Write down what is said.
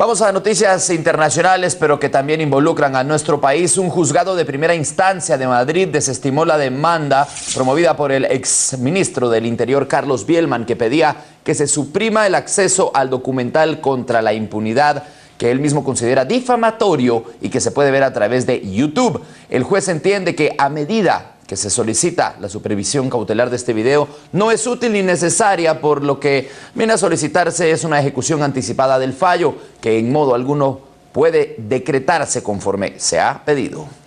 Vamos a noticias internacionales, pero que también involucran a nuestro país. Un juzgado de primera instancia de Madrid desestimó la demanda promovida por el exministro del Interior, Carlos Bielman, que pedía que se suprima el acceso al documental contra la impunidad que él mismo considera difamatorio y que se puede ver a través de YouTube. El juez entiende que a medida que se solicita la supervisión cautelar de este video no es útil ni necesaria, por lo que viene a solicitarse es una ejecución anticipada del fallo, que en modo alguno puede decretarse conforme se ha pedido.